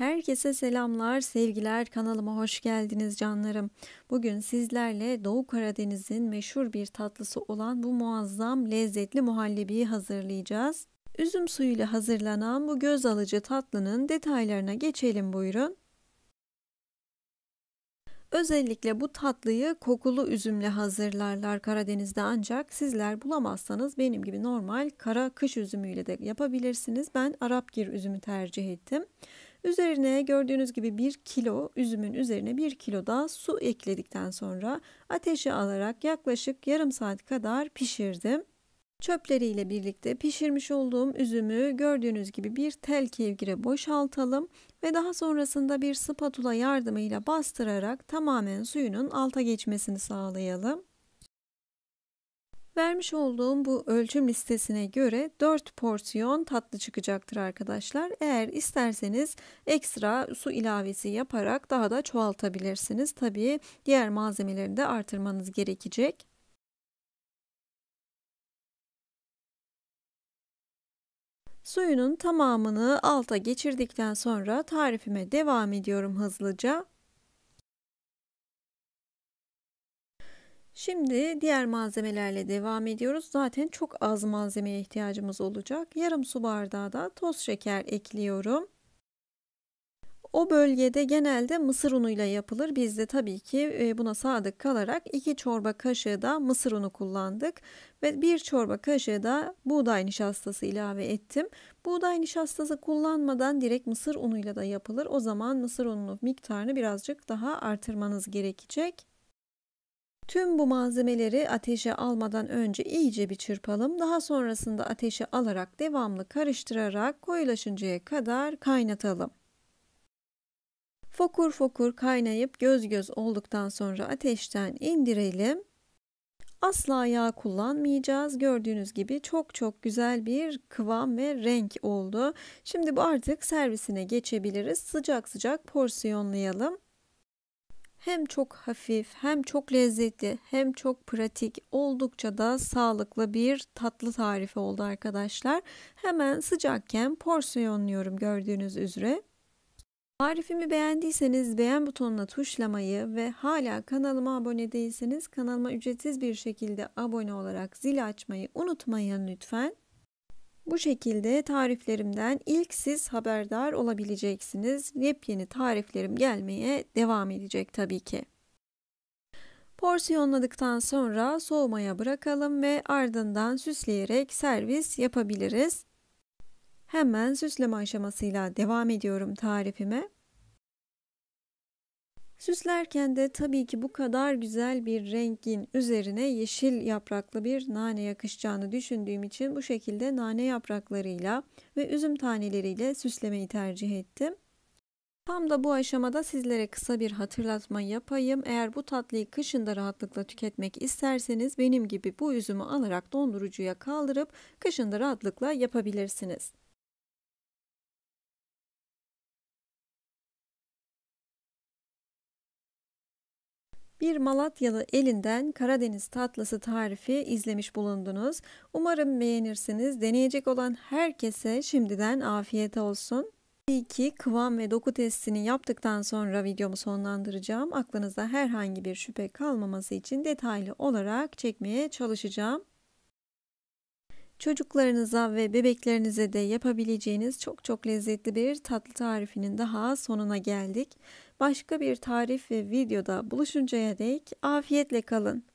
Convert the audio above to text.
Herkese selamlar, sevgiler. Kanalıma hoş geldiniz canlarım. Bugün sizlerle Doğu Karadeniz'in meşhur bir tatlısı olan bu muazzam lezzetli muhallebiyi hazırlayacağız. Üzüm suyuyla hazırlanan bu göz alıcı tatlının detaylarına geçelim buyurun. Özellikle bu tatlıyı kokulu üzümle hazırlarlar Karadeniz'de ancak sizler bulamazsanız benim gibi normal kara kış üzümüyle de yapabilirsiniz. Ben Arapgir üzümü tercih ettim. Üzerine gördüğünüz gibi 1 kilo üzümün üzerine 1 kilo da su ekledikten sonra ateşe alarak yaklaşık yarım saat kadar pişirdim. Çöpleriyle birlikte pişirmiş olduğum üzümü gördüğünüz gibi bir tel kevgire boşaltalım ve daha sonrasında bir spatula yardımıyla bastırarak tamamen suyunun alta geçmesini sağlayalım. Vermiş olduğum bu ölçüm listesine göre 4 porsiyon tatlı çıkacaktır arkadaşlar. Eğer isterseniz ekstra su ilavesi yaparak daha da çoğaltabilirsiniz. Tabii diğer malzemeleri de artırmanız gerekecek. Suyunun tamamını alta geçirdikten sonra tarifime devam ediyorum hızlıca. Şimdi diğer malzemelerle devam ediyoruz. Zaten çok az malzemeye ihtiyacımız olacak. Yarım su bardağı da toz şeker ekliyorum. O bölgede genelde mısır unuyla yapılır. Biz de tabii ki e, buna sadık kalarak 2 çorba kaşığı da mısır unu kullandık ve 1 çorba kaşığı da buğday nişastası ilave ettim. Buğday nişastası kullanmadan direkt mısır unuyla da yapılır. O zaman mısır ununun miktarını birazcık daha artırmanız gerekecek. Tüm bu malzemeleri ateşe almadan önce iyice bir çırpalım. Daha sonrasında ateşe alarak devamlı karıştırarak koyulaşıncaya kadar kaynatalım. Fokur fokur kaynayıp göz göz olduktan sonra ateşten indirelim. Asla yağ kullanmayacağız. Gördüğünüz gibi çok çok güzel bir kıvam ve renk oldu. Şimdi bu artık servisine geçebiliriz. Sıcak sıcak porsiyonlayalım hem çok hafif hem çok lezzetli hem çok pratik oldukça da sağlıklı bir tatlı tarifi oldu arkadaşlar. Hemen sıcakken porsiyonluyorum gördüğünüz üzere. Tarifimi beğendiyseniz beğen butonuna tuşlamayı ve hala kanalıma abone değilseniz kanalıma ücretsiz bir şekilde abone olarak zil açmayı unutmayın lütfen. Bu şekilde tariflerimden ilk siz haberdar olabileceksiniz. Yepyeni tariflerim gelmeye devam edecek tabii ki. Porsiyonladıktan sonra soğumaya bırakalım ve ardından süsleyerek servis yapabiliriz. Hemen süsleme aşamasıyla devam ediyorum tarifime. Süslerken de tabii ki bu kadar güzel bir rengin üzerine yeşil yapraklı bir nane yakışacağını düşündüğüm için bu şekilde nane yapraklarıyla ve üzüm taneleriyle süslemeyi tercih ettim. Tam da bu aşamada sizlere kısa bir hatırlatma yapayım. Eğer bu tatlıyı kışında rahatlıkla tüketmek isterseniz benim gibi bu üzümü alarak dondurucuya kaldırıp kışında rahatlıkla yapabilirsiniz. Bir Malatyalı elinden Karadeniz tatlısı tarifi izlemiş bulundunuz. Umarım beğenirsiniz. Deneyecek olan herkese şimdiden afiyet olsun. Tabii ki kıvam ve doku testini yaptıktan sonra videomu sonlandıracağım. Aklınızda herhangi bir şüphe kalmaması için detaylı olarak çekmeye çalışacağım. Çocuklarınıza ve bebeklerinize de yapabileceğiniz çok çok lezzetli bir tatlı tarifinin daha sonuna geldik. Başka bir tarif ve videoda buluşuncaya dek afiyetle kalın.